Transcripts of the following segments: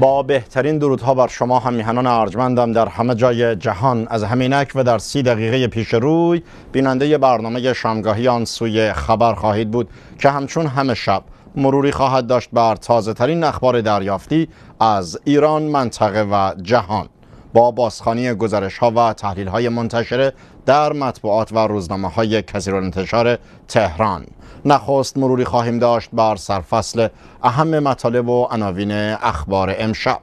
با بهترین درودها بر شما همیهنان ارجمندم در همه جای جهان از همینک و در سی دقیقه پیش روی بیننده برنامه شامگاهی آن سوی خبر خواهید بود که همچون همه شب مروری خواهد داشت بر تازه ترین اخبار دریافتی از ایران منطقه و جهان با بازخانی گزارش ها و تحلیل های منتشره در مطبوعات و روزنامه های انتشار تهران نخست مروری خواهیم داشت بر سرفصل اهم مطالب و عناوین اخبار امشب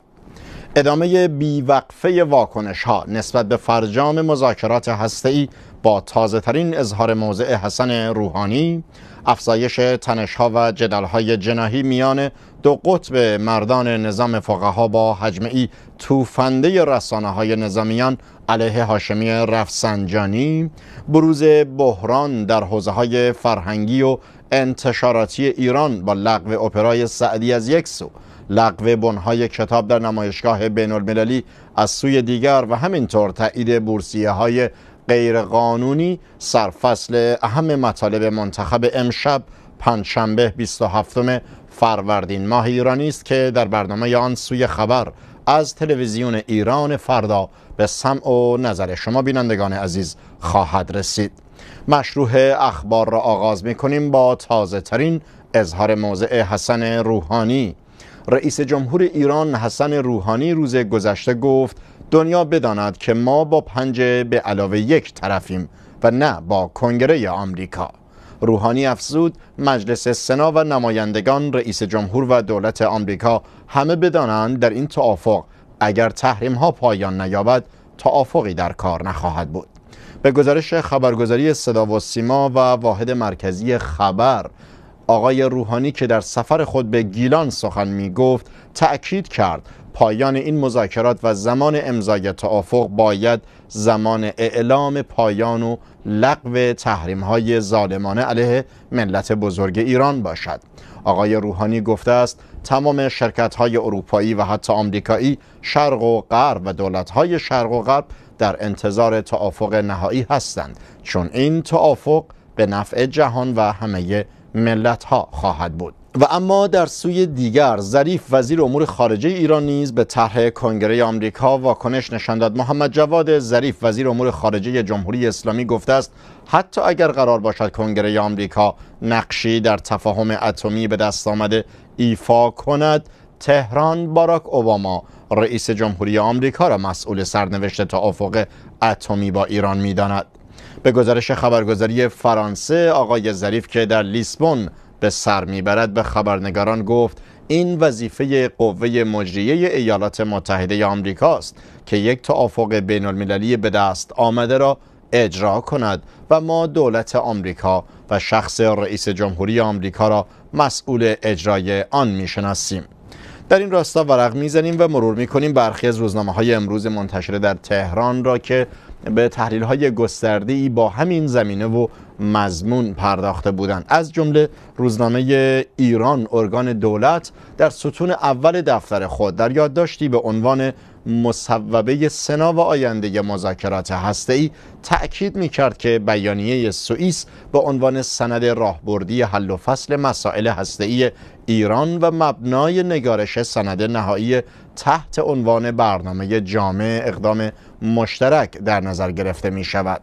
ادامه بیوقفه واکنش ها نسبت به فرجام مذاکرات ای با تازه ترین اظهار موضع حسن روحانی افزایش تنش ها و جدل های جناهی میان دو قطب مردان نظام فقها با حجمعی توفنده رسانه های نظامیان علیه هاشمی رفسنجانی بروز بحران در حوزه های فرهنگی و انتشاراتی ایران با لغو اپرای سعدی از یک سو لغو بنهای کتاب در نمایشگاه بین المللی از سوی دیگر و همینطور تایید بورسیه های غیرقانونی سرفصل اهم مطالب منتخب امشب پنجشنبه 27 فروردین ماه ایرانی است که در برنامه آن سوی خبر از تلویزیون ایران فردا به سمع و نظر شما بینندگان عزیز خواهد رسید مشروع اخبار را آغاز می با تازه ترین اظهار موضع حسن روحانی رئیس جمهور ایران حسن روحانی روز گذشته گفت دنیا بداند که ما با پنج به علاوه یک طرفیم و نه با کنگره آمریکا. روحانی افزود مجلس سنا و نمایندگان رئیس جمهور و دولت آمریکا همه بدانند در این توافق اگر تحریم ها پایان نیابد توافقی در کار نخواهد بود به گزارش خبرگزاری صدا و سیما و واحد مرکزی خبر آقای روحانی که در سفر خود به گیلان سخن می گفت تأکید کرد پایان این مذاکرات و زمان امضای توافق باید زمان اعلام پایان و لغو تحریم های ظالمانه علیه ملت بزرگ ایران باشد آقای روحانی گفته است تمام شرکت های اروپایی و حتی آمریکایی شرق و غرب و دولت های شرق و غرب در انتظار توافق نهایی هستند چون این توافق به نفع جهان و همه ملت ها خواهد بود و اما در سوی دیگر ظریف وزیر امور خارجه ایران نیز به طرح کنگره آمریکا واکنش نشان داد محمد جواد ظریف وزیر امور خارجه جمهوری اسلامی گفته است حتی اگر قرار باشد کنگره آمریکا نقشی در تفاهم اتمی به دست آمده ایفا کند تهران باراک اوباما رئیس جمهوری آمریکا را مسئول سرنوشت توافق اتمی با ایران میداند به گزارش خبرگزاری فرانسه آقای ظریف که در لیسبون به سر میبرد به خبرنگاران گفت این وظیفه قوه مجریه ایالات متحده آمریکا است که یک توافق بین المللی به دست آمده را اجرا کند و ما دولت آمریکا و شخص رئیس جمهوری آمریکا را مسئول اجرای آن میشناسیم در این راستا ورق میزنیم و مرور میکنیم برخی از روزنامه های امروز منتشره در تهران را که به تحلیل های گسترده با همین زمینه و مضمون پرداخته بودند از جمله روزنامه ایران ارگان دولت در ستون اول دفتر خود در یادداشتی به عنوان مصوبه سنا و آینده مذاکرات هسته‌ای تأکید کرد که بیانیه سوئیس به عنوان سند راهبردی حل و فصل مسائل هسته‌ای ایران و مبنای نگارش سند نهایی تحت عنوان برنامه جامع اقدام مشترک در نظر گرفته می شود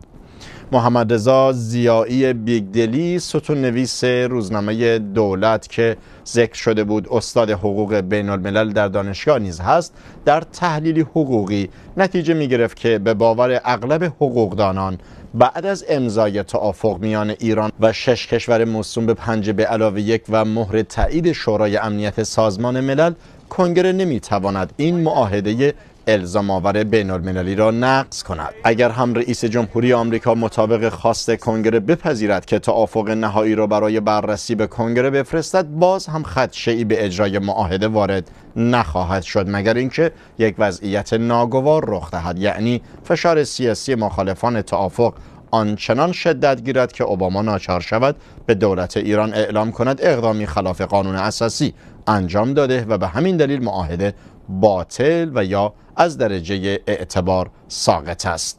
محمد رضا زیایی بیگدلی ستون نویس روزنامه دولت که ذکر شده بود استاد حقوق بین الملل در دانشگاه نیز هست در تحلیل حقوقی نتیجه می گرفت که به باور اغلب حقوقدانان بعد از امضای توافق میان ایران و شش کشور موسوم به پنج به علاوه یک و مهر تایید شورای امنیت سازمان ملل کنگره نمیتواند این معاهده الزام آور المللی را نقض کند اگر هم رئیس جمهوری آمریکا مطابق خواست کنگره بپذیرد که توافق نهایی را برای بررسی به کنگره بفرستد باز هم ای به اجرای معاهده وارد نخواهد شد مگر اینکه یک وضعیت ناگوار رخ دهد یعنی فشار سیاسی مخالفان توافق آنچنان شدت گیرد که اوباما ناچار شود به دولت ایران اعلام کند اقدامی خلاف قانون اساسی انجام داده و به همین دلیل معاهده باطل و یا از درجه اعتبار ساقط است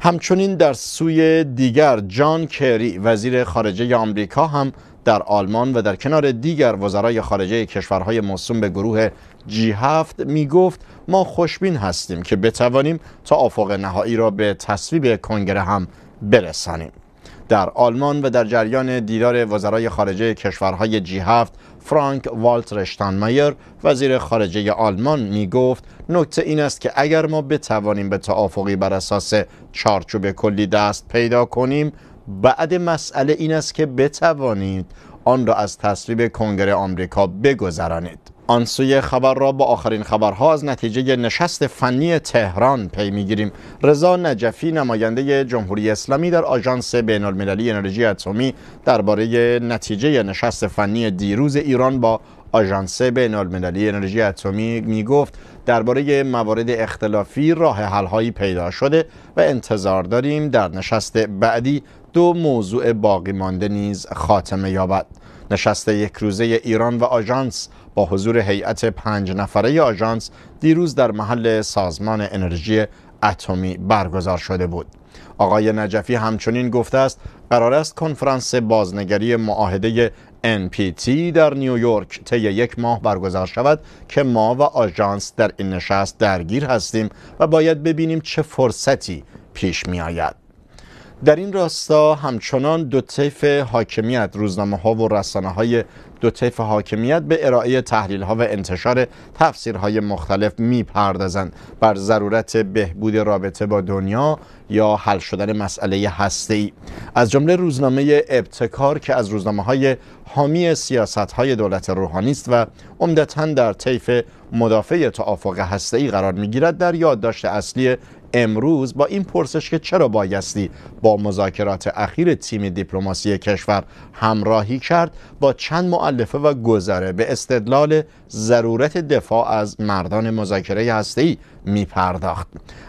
همچنین در سوی دیگر جان کری وزیر خارجه آمریکا هم در آلمان و در کنار دیگر وزرای خارجه کشورهای موسوم به گروه جی 7 می گفت ما خوشبین هستیم که بتوانیم تا آفاق نهایی را به تصویب کنگره هم برسانیم در آلمان و در جریان دیدار وزرای خارجه کشورهای جی 7 فرانک والتر شتنمایر وزیر خارجه آلمان می گفت نکته این است که اگر ما بتوانیم به توافقی بر اساس چارچوب کلی دست پیدا کنیم بعد مسئله این است که بتوانید آن را از تصویب کنگره آمریکا بگذرانید آن سوی خبر را با آخرین خبرها از نتیجه نشست فنی تهران پی میگیریم رضا نجفی نماینده جمهوری اسلامی در آژانس بین المللی انرژی اتمی درباره نتیجه نشست فنی دیروز ایران با آژانس بین المللی انرژی اتمی می گفت درباره موارد اختلافی راه حلهایی پیدا شده و انتظار داریم در نشست بعدی دو موضوع باقی مانده نیز خاتمه یابد نشست یک روزه ایران و آژانس با حضور هیئت پنج نفره آژانس دیروز در محل سازمان انرژی اتمی برگزار شده بود. آقای نجفی همچنین گفته است قرار است کنفرانس بازنگری معاهده NPT در نیویورک طی یک ماه برگزار شود که ما و آژانس در این نشست درگیر هستیم و باید ببینیم چه فرصتی پیش می آید. در این راستا همچنان دو طیف حاکمیت روزنامه ها و رسانه های دو طیف حاکمیت به ارائه تحلیل ها و انتشار تفسیرهای مختلف میپردازند بر ضرورت بهبود رابطه با دنیا یا حل شدن مسئله ای از جمله روزنامه ابتکار که از روزنامه های حامی سیاست های دولت روحانی است و عمدتا در طیف مدافع توافق ای قرار میگیرد در یادداشت اصلی امروز با این پرسش که چرا بایستی با مذاکرات اخیر تیم دیپلماسی کشور همراهی کرد با چند معلفه و گذره به استدلال ضرورت دفاع از مردان مذاکره هستهی می پرداخت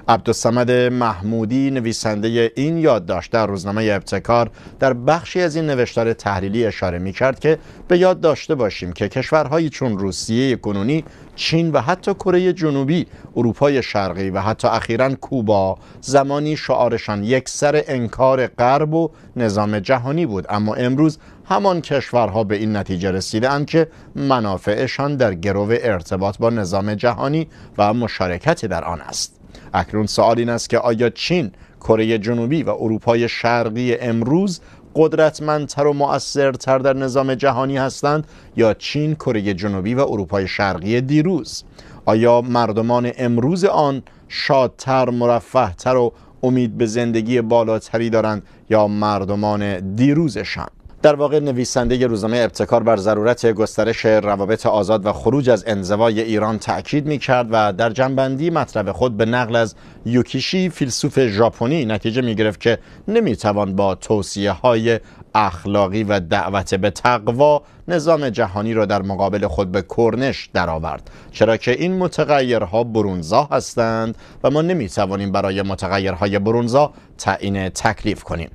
عبدالسمد محمودی نویسنده این یادداشت در روزنامه ابتکار در بخشی از این نوشتار تحلیلی اشاره می کرد که به یاد داشته باشیم که کشورهایی چون روسیه کنونی چین و حتی کره جنوبی اروپای شرقی و حتی اخیرا کوبا زمانی شعارشان یک سر انکار غرب و نظام جهانی بود اما امروز همان کشورها به این نتیجه رسیدند که منافعشان در گرو ارتباط با نظام جهانی و مشارکت در آن است اکنون سوال این است که آیا چین کره جنوبی و اروپای شرقی امروز قدرتمندتر و مؤثرتر در نظام جهانی هستند یا چین کره جنوبی و اروپای شرقی دیروز آیا مردمان امروز آن شادتر مرفهتر و امید به زندگی بالاتری دارند یا مردمان دیروزشان در واقع نویسنده روزنامه ابتکار بر ضرورت گسترش روابط آزاد و خروج از انزوای ایران تاکید می کرد و در جنبندی مطلب خود به نقل از یوکیشی فیلسوف ژاپنی نتیجه می گرفت که نمی توان با توصیه های اخلاقی و دعوت به تقوا نظام جهانی را در مقابل خود به کرنش درآورد چرا که این متغیرها برونزا هستند و ما نمی توانیم برای متغیرهای برونزا تعیین تکلیف کنیم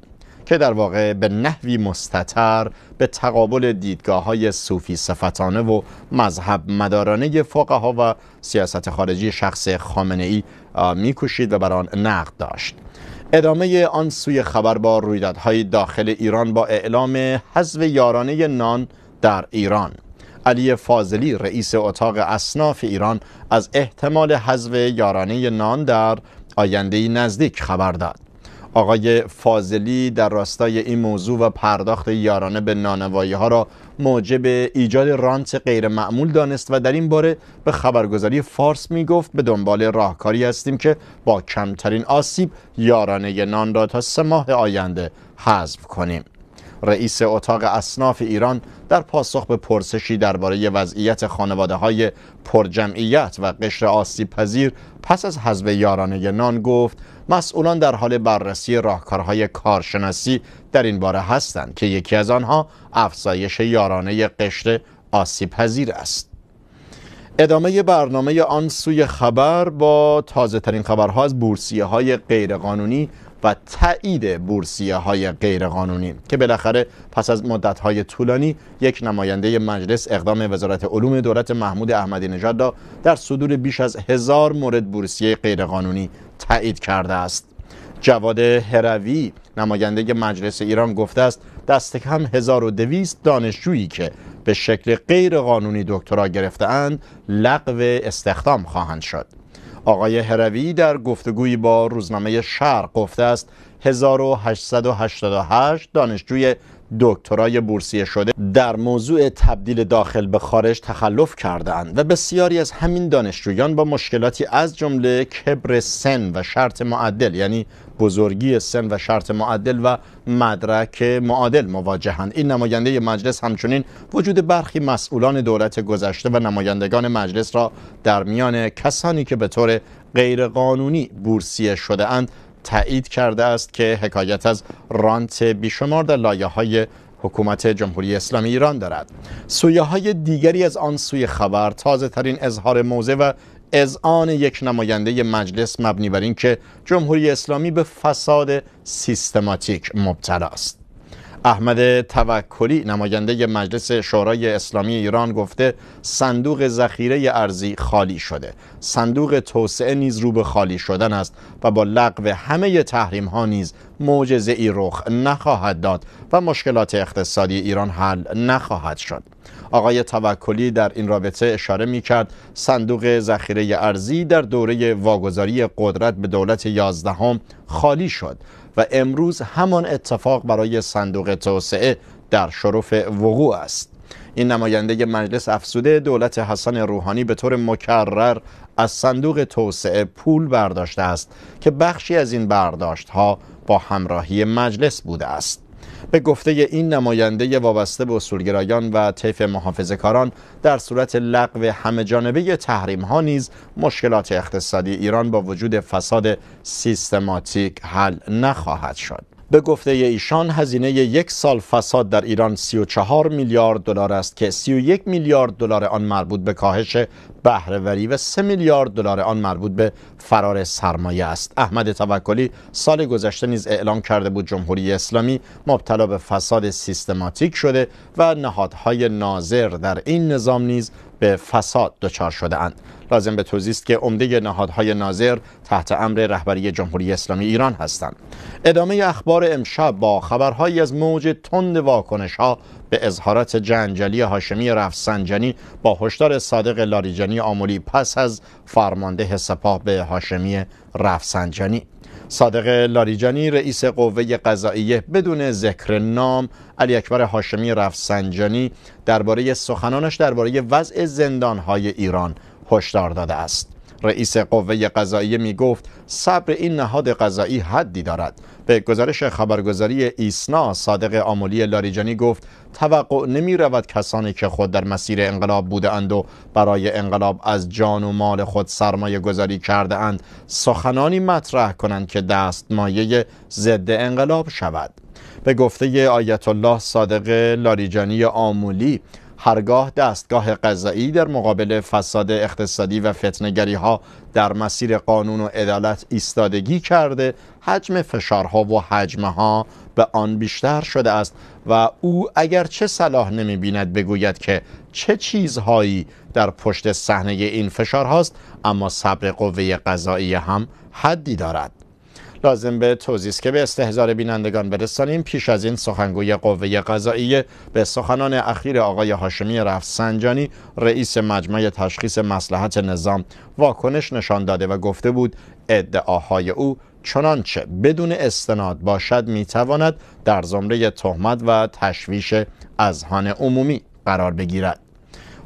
که در واقع به نحوی مستطر به تقابل دیدگاه های صوفی صفتانه و مذهب مدارانه ها و سیاست خارجی شخص خامنه ای میکوشید و بر آن نقد داشت ادامه آن سوی خبر با رویدادهای داخل ایران با اعلام حذف یارانه نان در ایران علی فاضلی رئیس اتاق اصناف ایران از احتمال حذف یارانه نان در آینده نزدیک خبر داد آقای فاضلی در راستای این موضوع و پرداخت یارانه به نانوایی ها را موجب ایجاد رانت غیر معمول دانست و در این باره به خبرگزاری فارس می گفت به دنبال راهکاری هستیم که با کمترین آسیب یارانه نان را تا سه ماه آینده حذف کنیم رئیس اتاق اصناف ایران در پاسخ به پرسشی درباره وضعیت خانواده های پرجمعیت و قشر آسیب پذیر پس از حذف یارانه نان گفت مسئولان در حال بررسی راهکارهای کارشناسی در این باره هستند که یکی از آنها افزایش یارانه قشر آسیب پذیر است ادامه برنامه آن سوی خبر با تازه ترین خبرها از بورسیه های غیرقانونی و تایید بورسیه های غیرقانونی که بالاخره پس از مدت های طولانی یک نماینده مجلس اقدام وزارت علوم دولت محمود احمدی نژاد را در صدور بیش از هزار مورد بورسیه غیرقانونی تایید کرده است جواد هروی نماینده مجلس ایران گفته است دست کم 1200 دانشجویی که به شکل غیرقانونی دکترا گرفتهاند لغو استخدام خواهند شد آقای هروی در گفتگویی با روزنامه شرق گفته است 1888 دانشجوی دکترای بورسیه شده در موضوع تبدیل داخل به خارج تخلف کرده اند و بسیاری از همین دانشجویان با مشکلاتی از جمله کبر سن و شرط معدل یعنی بزرگی سن و شرط معدل و مدرک معادل مواجهند این نماینده مجلس همچنین وجود برخی مسئولان دولت گذشته و نمایندگان مجلس را در میان کسانی که به طور غیرقانونی بورسیه شده اند تایید کرده است که حکایت از رانت بیشمار در لایه های حکومت جمهوری اسلامی ایران دارد سویه های دیگری از آن سوی خبر تازه ترین اظهار موضع و از آن یک نماینده مجلس مبنی بر اینکه جمهوری اسلامی به فساد سیستماتیک مبتلا است احمد توکلی نماینده مجلس شورای اسلامی ایران گفته صندوق ذخیره ارزی خالی شده صندوق توسعه نیز رو به خالی شدن است و با لغو همه تحریم ها نیز معجزه ای رخ نخواهد داد و مشکلات اقتصادی ایران حل نخواهد شد آقای توکلی در این رابطه اشاره می کرد صندوق ذخیره ارزی در دوره واگذاری قدرت به دولت یازدهم خالی شد و امروز همان اتفاق برای صندوق توسعه در شرف وقوع است این نماینده مجلس افسوده دولت حسن روحانی به طور مکرر از صندوق توسعه پول برداشته است که بخشی از این برداشت ها با همراهی مجلس بوده است به گفته این نماینده وابسته به اصولگرایان و طیف محافظه کاران در صورت لغو همه جانبه تحریم ها نیز مشکلات اقتصادی ایران با وجود فساد سیستماتیک حل نخواهد شد به گفته ایشان هزینه یک سال فساد در ایران 34 میلیارد دلار است که 31 میلیارد دلار آن مربوط به کاهش بهرهوری و 3 میلیارد دلار آن مربوط به فرار سرمایه است احمد توکلی سال گذشته نیز اعلام کرده بود جمهوری اسلامی مبتلا به فساد سیستماتیک شده و نهادهای ناظر در این نظام نیز به فساد دچار شده اند لازم به توضیح است که عمده نهادهای ناظر تحت امر رهبری جمهوری اسلامی ایران هستند ادامه اخبار امشب با خبرهایی از موج تند واکنش ها به اظهارات جنجالی هاشمی رفسنجانی با هشدار صادق لاریجانی آمولی پس از فرمانده سپاه به هاشمی رفسنجانی صادق لاریجانی رئیس قوه قضاییه بدون ذکر نام علی اکبر هاشمی رفسنجانی درباره سخنانش درباره وضع های ایران هشدار داده است رئیس قوه قضاییه می گفت صبر این نهاد قضایی حدی دارد به گزارش خبرگزاری ایسنا صادق آمولی لاریجانی گفت توقع نمی رود کسانی که خود در مسیر انقلاب بوده و برای انقلاب از جان و مال خود سرمایه گذاری کرده اند سخنانی مطرح کنند که دستمایه ضد انقلاب شود به گفته آیت الله صادق لاریجانی آمولی هرگاه دستگاه قضایی در مقابل فساد اقتصادی و فتنگری ها در مسیر قانون و عدالت ایستادگی کرده حجم فشارها و حجمه ها به آن بیشتر شده است و او اگر چه صلاح نمی بیند بگوید که چه چیزهایی در پشت صحنه این فشار هاست اما صبر قوه قضایی هم حدی دارد لازم به توضیح که به استهزار بینندگان برسانیم پیش از این سخنگوی قوه قضایی به سخنان اخیر آقای هاشمی رفسنجانی رئیس مجمع تشخیص مسلحت نظام واکنش نشان داده و گفته بود ادعاهای او چنانچه بدون استناد باشد میتواند در زمره تهمت و تشویش اذهان عمومی قرار بگیرد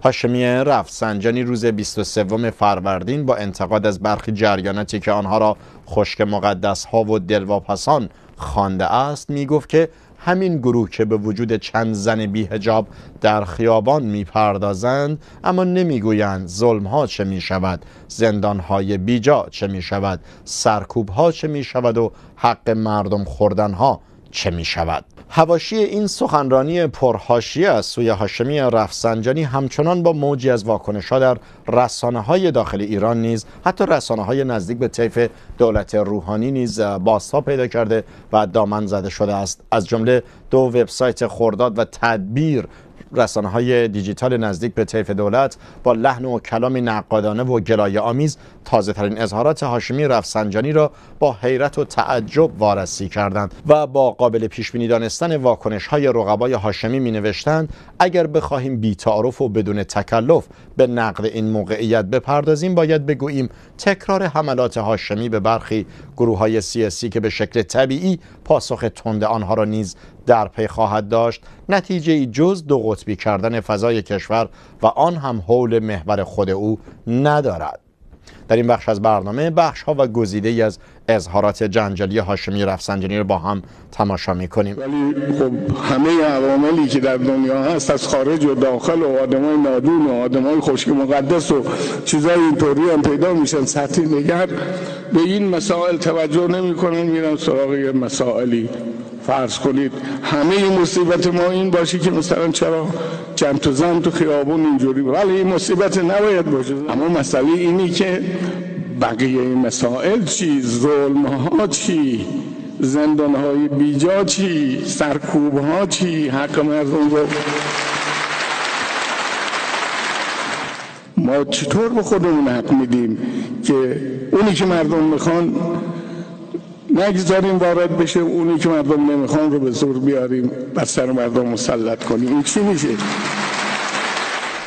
هاشمی رفسنجانی روز 23 فروردین با انتقاد از برخی جریاناتی که آنها را خشک مقدس ها و دلواپسان خوانده است می گفت که همین گروه که به وجود چند زن بیهجاب در خیابان میپردازند اما نمیگویند ظلم ها چه می شود زندان های بیجا چه می شود سرکوب ها چه می شود و حق مردم خوردن ها چه می شود هواشی این سخنرانی پرهاشیه از سوی هاشمی رفسنجانی همچنان با موجی از واکنش ها در رسانه های داخل ایران نیز حتی رسانه های نزدیک به طیف دولت روحانی نیز باستا پیدا کرده و دامن زده شده است از جمله دو وبسایت خورداد و تدبیر رسانه های دیجیتال نزدیک به طیف دولت با لحن و کلام نقادانه و گلایه آمیز تازه ترین اظهارات هاشمی رفسنجانی را با حیرت و تعجب وارسی کردند و با قابل پیش بینی دانستن واکنش های رقبای هاشمی می نوشتند اگر بخواهیم بی تعارف و بدون تکلف به نقد این موقعیت بپردازیم باید بگوییم تکرار حملات هاشمی به برخی گروه های سیاسی که به شکل طبیعی پاسخ تند آنها را نیز در پی خواهد داشت نتیجه ای جز دو قطبی کردن فضای کشور و آن هم حول محور خود او ندارد در این بخش از برنامه بخش ها و گزیده از اظهارات جنجالی هاشمی رفسنجانی رو با هم تماشا میکنیم ولی خب همه عواملی که در دنیا هست از خارج و داخل و آدمای نادون و آدمای خشک مقدس و چیزای اینطوری هم پیدا میشن سطحی نگر به این مسائل توجه نمیکنن میرن سراغ مسائلی فرض کنید همه مصیبت ما این باشه که مثلا چرا چند تو زن تو خیابون اینجوری ولی این مصیبت نباید باشه اما مسئله اینی که بقیه مسائل چی ظلم ها چی زندان های بیجا چی سرکوب ها چی حق مردم رو ما چطور به خودمون حق میدیم که اونی که مردم میخوان نگذاریم وارد بشه اونی که مردم نمیخوان رو به زور بیاریم بر سر مردم مسلط کنیم این چی میشه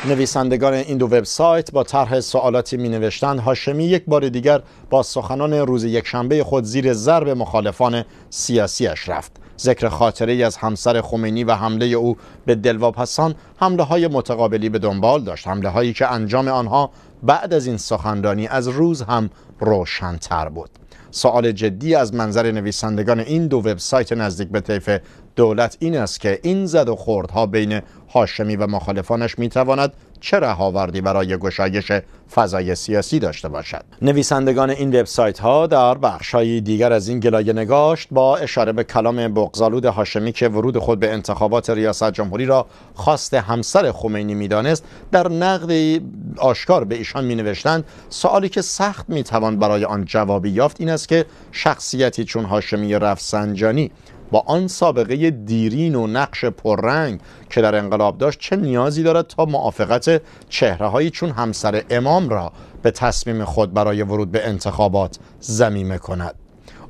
نویسندگان این دو وبسایت با طرح سوالاتی می هاشمی یک بار دیگر با سخنان روز یکشنبه خود زیر ضرب مخالفان سیاسیش رفت ذکر خاطره از همسر خمینی و حمله او به دلواپسان حمله های متقابلی به دنبال داشت حمله هایی که انجام آنها بعد از این سخنرانی از روز هم روشنتر بود سوال جدی از منظر نویسندگان این دو وبسایت نزدیک به طیف دولت این است که این زد و ها بین هاشمی و مخالفانش میتواند چه رهاوردی برای گشایش فضای سیاسی داشته باشد نویسندگان این وبسایت ها در های دیگر از این گلایه نگاشت با اشاره به کلام بغزالود هاشمی که ورود خود به انتخابات ریاست جمهوری را خواست همسر خمینی میدانست در نقد آشکار به ایشان مینوشتند نوشتند سوالی که سخت می توان برای آن جوابی یافت این است که شخصیتی چون هاشمی رفسنجانی با آن سابقه دیرین و نقش پررنگ که در انقلاب داشت چه نیازی دارد تا موافقت چهره چون همسر امام را به تصمیم خود برای ورود به انتخابات زمیمه کند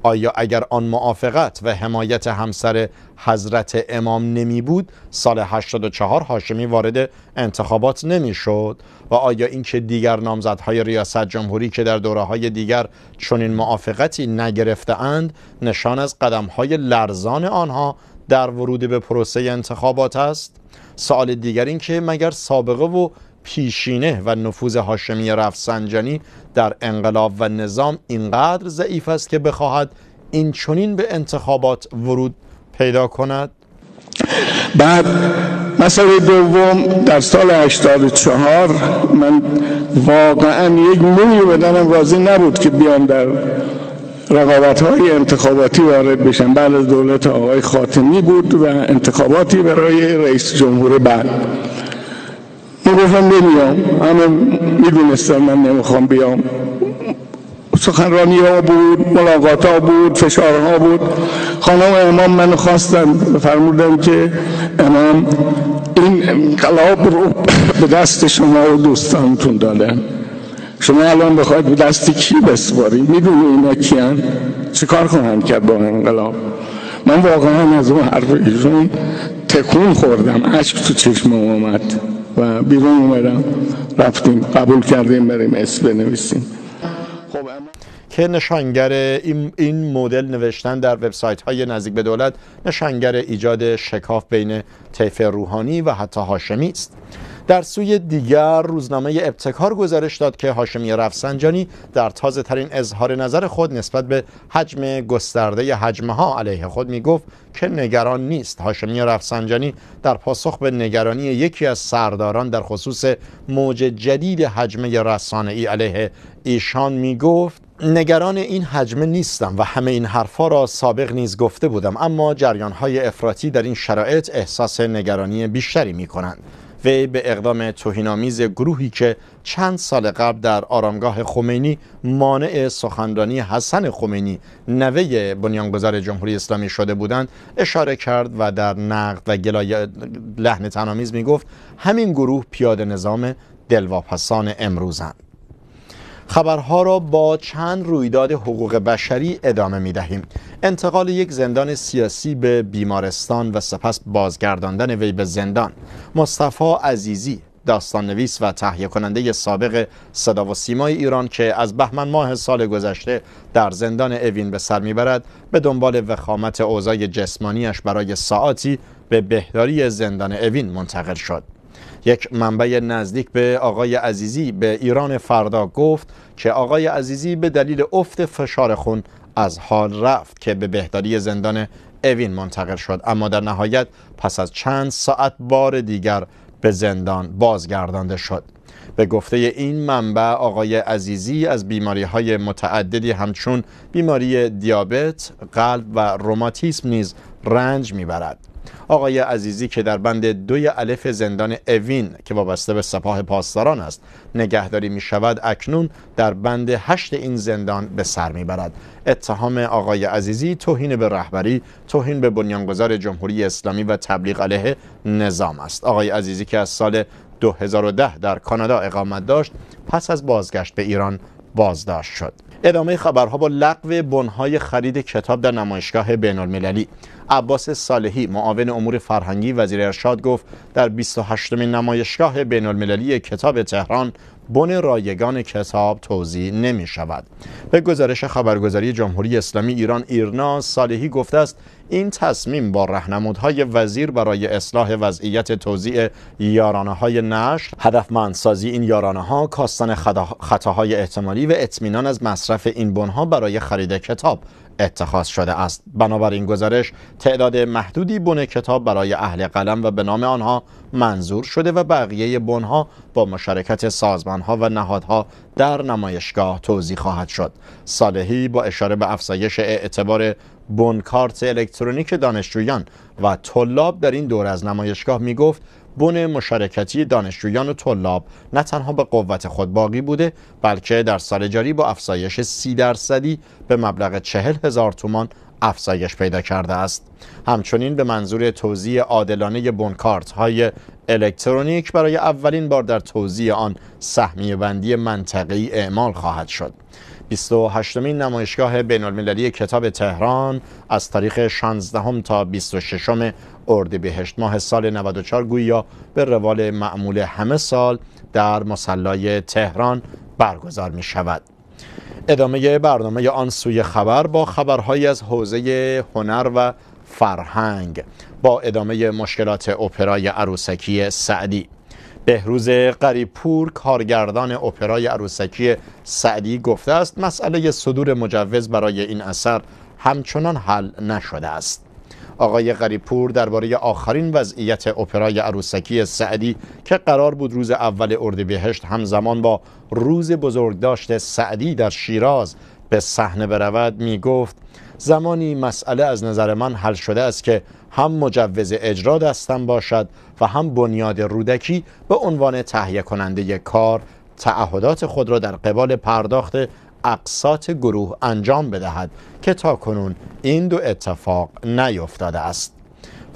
آیا اگر آن موافقت و حمایت همسر حضرت امام نمی بود سال 84 هاشمی وارد انتخابات نمی شد و آیا اینکه دیگر نامزدهای ریاست جمهوری که در دوره های دیگر چنین موافقتی اند نشان از قدم های لرزان آنها در ورود به پروسه انتخابات است سوال دیگر اینکه مگر سابقه و پیشینه و نفوذ هاشمی رفسنجانی در انقلاب و نظام اینقدر ضعیف است که بخواهد این چنین به انتخابات ورود پیدا کند بعد مسئله دوم در سال 84 من واقعا یک موی بدنم راضی نبود که بیام در رقابت های انتخاباتی وارد بشن بعد از دولت آقای خاتمی بود و انتخاباتی برای رئیس جمهور بعد میگفتم نمیام همه میدونستم من نمیخوام بیام سخنرانی ها بود ملاقات ها بود فشار ها بود خانم امام منو خواستن فرمودن که امام این انقلاب رو به دست شما و دوستانتون دادن. شما الان بخواید به دست کی بسپاری میدونی اینا کیان چه کار خواهند کرد با انقلاب من واقعا از اون حرف ایشون تکون خوردم عشق تو چشمم اومد و بیرون اومدم رفتیم قبول کردیم بریم اسم بنویسیم خب که نشانگر این, این مدل نوشتن در وبسایت های نزدیک به دولت نشانگر ایجاد شکاف بین طیف روحانی و حتی هاشمی است در سوی دیگر روزنامه ابتکار گزارش داد که هاشمی رفسنجانی در تازه ترین اظهار نظر خود نسبت به حجم گسترده حجمه ها علیه خود می گفت که نگران نیست هاشمی رفسنجانی در پاسخ به نگرانی یکی از سرداران در خصوص موج جدید حجمه ای علیه ایشان می گفت نگران این حجمه نیستم و همه این حرفا را سابق نیز گفته بودم اما جریان های افراطی در این شرایط احساس نگرانی بیشتری می کنند وی به اقدام توهینآمیز گروهی که چند سال قبل در آرامگاه خمینی مانع سخنرانی حسن خمینی نوه بنیانگذار جمهوری اسلامی شده بودند اشاره کرد و در نقد و گلایه لحن تنامیز گفت همین گروه پیاده نظام دلواپسان امروزند خبرها را با چند رویداد حقوق بشری ادامه می دهیم انتقال یک زندان سیاسی به بیمارستان و سپس بازگرداندن وی به زندان مصطفی عزیزی داستان نویس و تهیه کننده سابق صدا و سیمای ایران که از بهمن ماه سال گذشته در زندان اوین به سر میبرد به دنبال وخامت اوضاع جسمانیش برای ساعاتی به بهداری زندان اوین منتقل شد یک منبع نزدیک به آقای عزیزی به ایران فردا گفت که آقای عزیزی به دلیل افت فشار خون از حال رفت که به بهداری زندان اوین منتقل شد اما در نهایت پس از چند ساعت بار دیگر به زندان بازگردانده شد به گفته این منبع آقای عزیزی از بیماری های متعددی همچون بیماری دیابت، قلب و روماتیسم نیز رنج میبرد. آقای عزیزی که در بند دوی الف زندان اوین که وابسته به سپاه پاسداران است نگهداری می شود اکنون در بند هشت این زندان به سر می برد اتهام آقای عزیزی توهین به رهبری توهین به بنیانگذار جمهوری اسلامی و تبلیغ علیه نظام است آقای عزیزی که از سال 2010 در کانادا اقامت داشت پس از بازگشت به ایران بازداشت شد ادامه خبرها با لغو بنهای خرید کتاب در نمایشگاه بین المللی عباس صالحی معاون امور فرهنگی وزیر ارشاد گفت در 28 نمایشگاه بین المللی کتاب تهران بن رایگان کتاب توضیح نمی شود به گزارش خبرگزاری جمهوری اسلامی ایران ایرنا صالحی گفته است این تصمیم با رهنمودهای وزیر برای اصلاح وضعیت توزیع یارانه های نشر هدفمندسازی این یارانه ها کاستن خطاهای احتمالی و اطمینان از مصرف این بنها برای خرید کتاب اتخاذ شده است بنابراین گزارش تعداد محدودی بن کتاب برای اهل قلم و به نام آنها منظور شده و بقیه بنها با مشارکت سازمانها و نهادها در نمایشگاه توضیح خواهد شد صالحی با اشاره به افزایش اعتبار بنکارت الکترونیک دانشجویان و طلاب در این دور از نمایشگاه می گفت بن مشارکتی دانشجویان و طلاب نه تنها به قوت خود باقی بوده بلکه در سال جاری با افزایش سی درصدی به مبلغ چهل هزار تومان افزایش پیدا کرده است همچنین به منظور توزیع عادلانه بنکارت های الکترونیک برای اولین بار در توزیع آن سهمی بندی منطقی اعمال خواهد شد 28 نمایشگاه بین المللی کتاب تهران از تاریخ 16 تا 26 اردیبهشت ماه سال 94 گویا به روال معمول همه سال در مسلای تهران برگزار می شود ادامه برنامه آن سوی خبر با خبرهایی از حوزه هنر و فرهنگ با ادامه مشکلات اپرای عروسکی سعدی بهروز قریپور کارگردان اپرای عروسکی سعدی گفته است مسئله صدور مجوز برای این اثر همچنان حل نشده است آقای غریپور درباره آخرین وضعیت اپرای عروسکی سعدی که قرار بود روز اول اردیبهشت همزمان با روز بزرگداشت سعدی در شیراز به صحنه برود می گفت زمانی مسئله از نظر من حل شده است که هم مجوز اجرا دستم باشد و هم بنیاد رودکی به عنوان تهیه کننده کار تعهدات خود را در قبال پرداخت اقساط گروه انجام بدهد که تاکنون این دو اتفاق نیفتاده است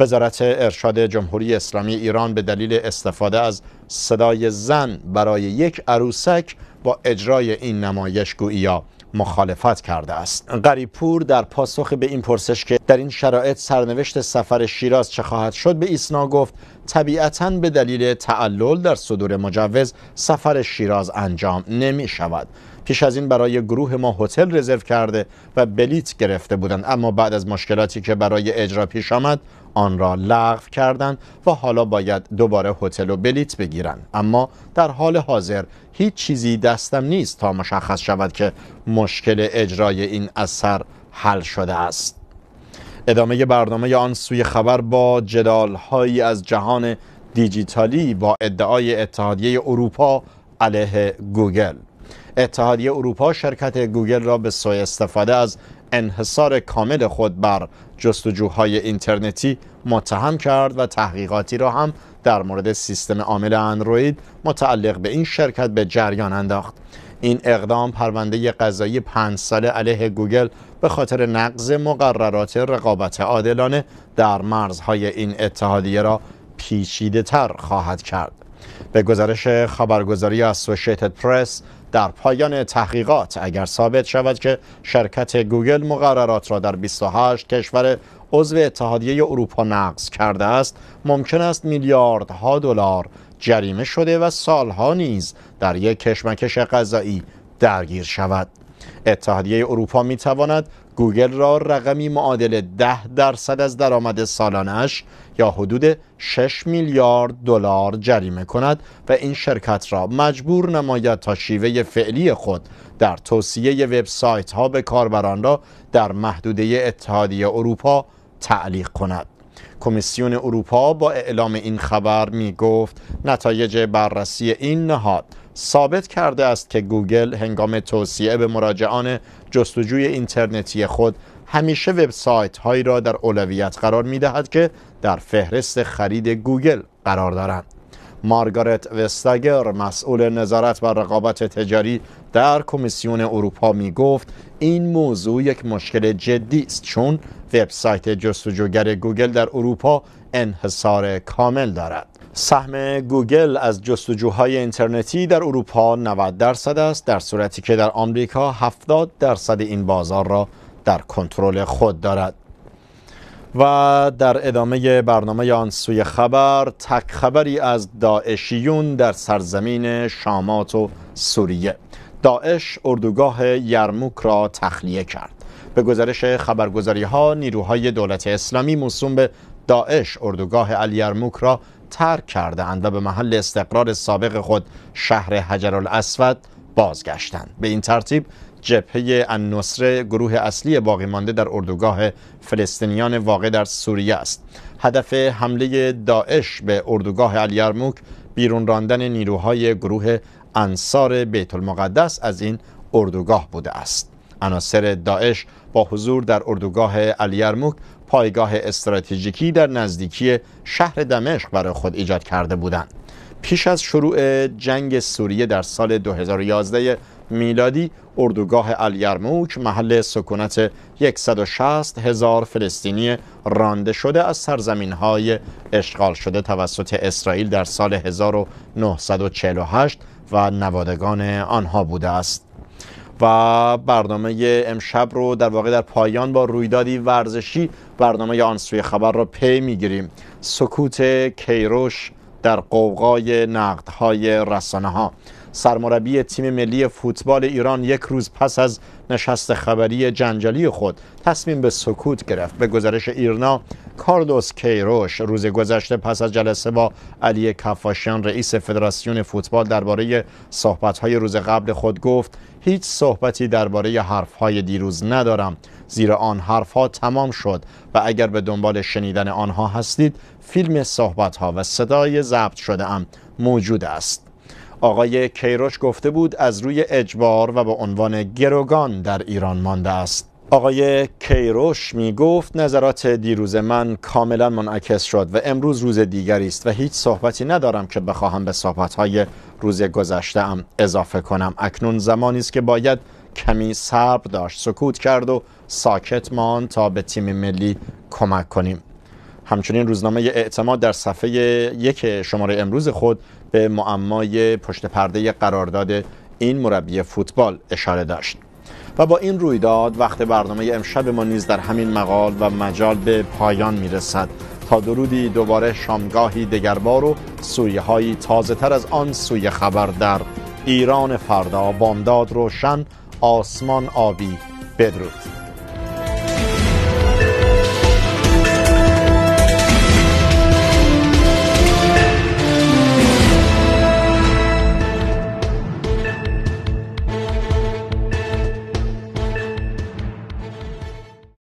وزارت ارشاد جمهوری اسلامی ایران به دلیل استفاده از صدای زن برای یک عروسک با اجرای این نمایش گویا مخالفت کرده است غریپور در پاسخ به این پرسش که در این شرایط سرنوشت سفر شیراز چه خواهد شد به ایسنا گفت طبیعتا به دلیل تعلل در صدور مجوز سفر شیراز انجام نمی شود پیش از این برای گروه ما هتل رزرو کرده و بلیت گرفته بودند اما بعد از مشکلاتی که برای اجرا پیش آمد آن را لغو کردند و حالا باید دوباره هتل و بلیت بگیرند اما در حال حاضر هیچ چیزی دستم نیست تا مشخص شود که مشکل اجرای این اثر حل شده است ادامه برنامه آن سوی خبر با جدال هایی از جهان دیجیتالی با ادعای اتحادیه اروپا علیه گوگل اتحادیه اروپا شرکت گوگل را به سوی استفاده از انحصار کامل خود بر جستجوهای اینترنتی متهم کرد و تحقیقاتی را هم در مورد سیستم عامل اندروید متعلق به این شرکت به جریان انداخت این اقدام پرونده قضایی پنج ساله علیه گوگل به خاطر نقض مقررات رقابت عادلانه در مرزهای این اتحادیه را پیچیده تر خواهد کرد به گزارش خبرگزاری اسوشیتد پرس در پایان تحقیقات اگر ثابت شود که شرکت گوگل مقررات را در 28 کشور عضو اتحادیه اروپا نقض کرده است ممکن است میلیاردها دلار جریمه شده و سالها نیز در یک کشمکش قضایی درگیر شود اتحادیه اروپا می تواند گوگل را رقمی معادل 10 درصد از درآمد سالانش یا حدود 6 میلیارد دلار جریمه کند و این شرکت را مجبور نماید تا شیوه فعلی خود در توصیه وبسایت ها به کاربران را در محدوده اتحادیه اروپا تعلیق کند کمیسیون اروپا با اعلام این خبر می گفت نتایج بررسی این نهاد ثابت کرده است که گوگل هنگام توصیه به مراجعان جستجوی اینترنتی خود همیشه وبسایت هایی را در اولویت قرار می دهد که در فهرست خرید گوگل قرار دارند. مارگارت وستاگر مسئول نظارت و رقابت تجاری در کمیسیون اروپا می گفت این موضوع یک مشکل جدی است چون وبسایت جستجوگر گوگل در اروپا انحصار کامل دارد سهم گوگل از جستجوهای اینترنتی در اروپا 90 درصد است در صورتی که در آمریکا 70 درصد این بازار را در کنترل خود دارد و در ادامه برنامه آن سوی خبر تک خبری از داعشیون در سرزمین شامات و سوریه داعش اردوگاه یرموک را تخلیه کرد به گزارش خبرگزاری ها نیروهای دولت اسلامی موسوم به داعش اردوگاه الیرموک را ترک کرده اند و به محل استقرار سابق خود شهر حجرالاسود بازگشتند به این ترتیب جبهه النصره گروه اصلی باقی مانده در اردوگاه فلسطینیان واقع در سوریه است هدف حمله داعش به اردوگاه الیرموک بیرون راندن نیروهای گروه انصار بیت المقدس از این اردوگاه بوده است عناصر داعش با حضور در اردوگاه الیرموک پایگاه استراتژیکی در نزدیکی شهر دمشق برای خود ایجاد کرده بودند پیش از شروع جنگ سوریه در سال 2011 میلادی اردوگاه الیرموک محل سکونت 160 هزار فلسطینی رانده شده از سرزمین های اشغال شده توسط اسرائیل در سال 1948 و نوادگان آنها بوده است و برنامه امشب رو در واقع در پایان با رویدادی ورزشی برنامه آن سوی خبر را پی میگیریم سکوت کیروش در قوقای نقدهای رسانه ها سرمربی تیم ملی فوتبال ایران یک روز پس از نشست خبری جنجالی خود تصمیم به سکوت گرفت به گزارش ایرنا کاردوس کیروش روز گذشته پس از جلسه با علی کفاشیان رئیس فدراسیون فوتبال درباره صحبت‌های روز قبل خود گفت هیچ صحبتی درباره حرف‌های دیروز ندارم زیرا آن حرفها تمام شد و اگر به دنبال شنیدن آنها هستید فیلم صحبت‌ها و صدای ضبط شده موجود است آقای کیروش گفته بود از روی اجبار و به عنوان گروگان در ایران مانده است آقای کیروش می گفت نظرات دیروز من کاملا منعکس شد و امروز روز دیگری است و هیچ صحبتی ندارم که بخواهم به صحبتهای روز گذشته ام اضافه کنم اکنون زمانی است که باید کمی صبر داشت سکوت کرد و ساکت ماند تا به تیم ملی کمک کنیم همچنین روزنامه اعتماد در صفحه یک شماره امروز خود به معمای پشت پرده قرارداد این مربی فوتبال اشاره داشت و با این رویداد وقت برنامه امشب ما نیز در همین مقال و مجال به پایان میرسد تا درودی دوباره شامگاهی دگربار و سویه هایی تازه تر از آن سوی خبر در ایران فردا بامداد روشن آسمان آبی بدرود